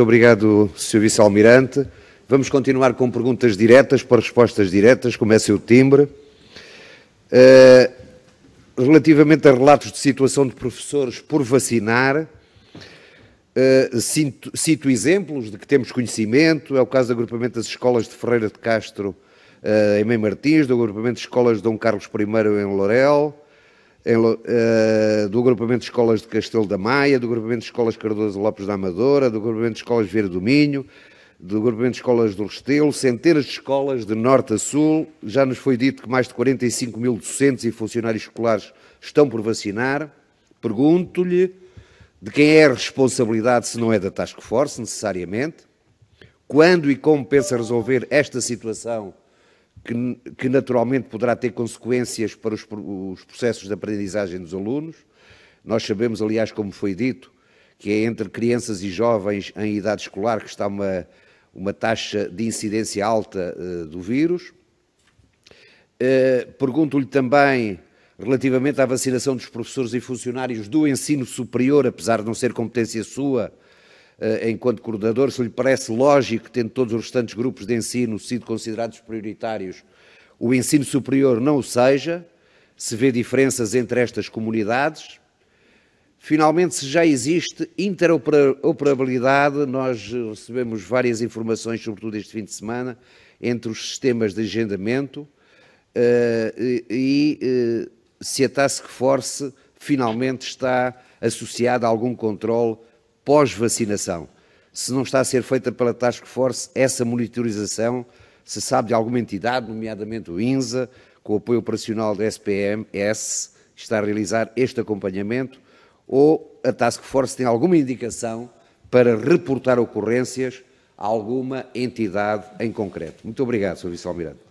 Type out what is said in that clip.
Muito obrigado, Sr. Vice-Almirante. Vamos continuar com perguntas diretas para respostas diretas. Começa o timbre. Uh, relativamente a relatos de situação de professores por vacinar, uh, eh, cito, cito, exemplos de que temos conhecimento. É o caso do agrupamento das escolas de Ferreira de Castro uh, em Mem Martins, do agrupamento de escolas de Dom Carlos I em Lorel, eh, do agrupamento de escolas de Castelo da Maia, do agrupamento de escolas Cardoso Lopes da Amadora, do agrupamento de escolas Vieira do Minho, do agrupamento de escolas do Restelo, centenas de escolas de norte a sul. Já nos foi dito que mais de 45 mil docentes e funcionários escolares estão por vacinar. Pergunto-lhe de quem é a responsabilidade se não é da Task Force, necessariamente. Quando e como pensa resolver esta situação que, que naturalmente poderá ter consequências para os, os processos de aprendizagem dos alunos. Nós sabemos, aliás, como foi dito, que é entre crianças e jovens em idade escolar que está uma, uma taxa de incidência alta uh, do vírus. Uh, Pergunto-lhe também relativamente à vacinação dos professores e funcionários do ensino superior, apesar de não ser competência sua, eh, enquanto coordenador, se lhe parece lógico, tendo todos os restantes grupos de ensino sido considerados prioritários, o ensino superior não o seja, se vê diferenças entre estas comunidades. Finalmente, se já existe interoperabilidade, nós recebemos várias informações, sobretudo este fim de semana, entre os sistemas de agendamento eh, e eh, se a Task Force finalmente está associada a algum controle pós-vacinação. Se não está a ser feita pela Task Force essa monitorização, se sabe de alguma entidade, nomeadamente o INSA, com o apoio operacional da SPMS, está a realizar este acompanhamento, ou a Task Force tem alguma indicação para reportar ocorrências a alguma entidade em concreto. Muito obrigado, Sr. Vice-Almirante.